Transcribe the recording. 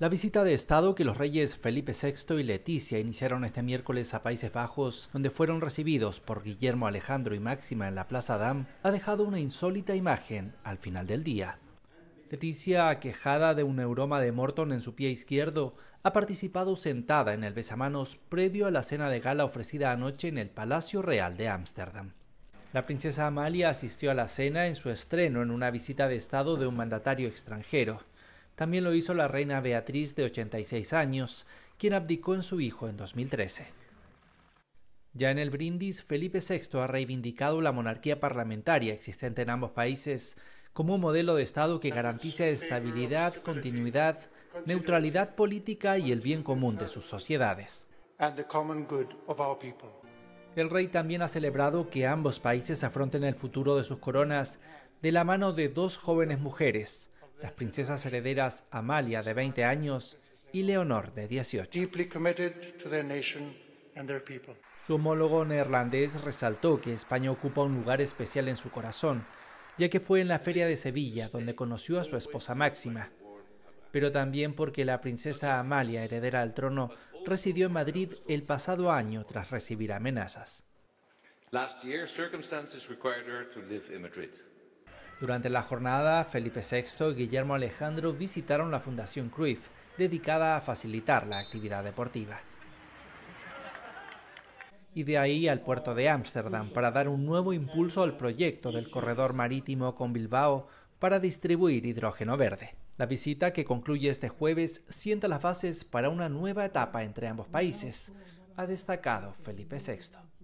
La visita de Estado que los reyes Felipe VI y Leticia iniciaron este miércoles a Países Bajos, donde fueron recibidos por Guillermo Alejandro y Máxima en la Plaza Dam, ha dejado una insólita imagen al final del día. Leticia, aquejada de un neuroma de Morton en su pie izquierdo, ha participado sentada en el besamanos previo a la cena de gala ofrecida anoche en el Palacio Real de Ámsterdam. La princesa Amalia asistió a la cena en su estreno en una visita de Estado de un mandatario extranjero. También lo hizo la reina Beatriz de 86 años, quien abdicó en su hijo en 2013. Ya en el brindis, Felipe VI ha reivindicado la monarquía parlamentaria existente en ambos países como un modelo de Estado que garantice estabilidad, continuidad, neutralidad política y el bien común de sus sociedades. El rey también ha celebrado que ambos países afronten el futuro de sus coronas de la mano de dos jóvenes mujeres, las princesas herederas Amalia, de 20 años, y Leonor, de 18. Su homólogo neerlandés resaltó que España ocupa un lugar especial en su corazón, ya que fue en la feria de Sevilla donde conoció a su esposa Máxima, pero también porque la princesa Amalia, heredera al trono, residió en Madrid el pasado año tras recibir amenazas. Durante la jornada, Felipe VI y Guillermo Alejandro visitaron la Fundación Cruyff, dedicada a facilitar la actividad deportiva. Y de ahí al puerto de Ámsterdam para dar un nuevo impulso al proyecto del corredor marítimo con Bilbao para distribuir hidrógeno verde. La visita que concluye este jueves sienta las bases para una nueva etapa entre ambos países, ha destacado Felipe VI.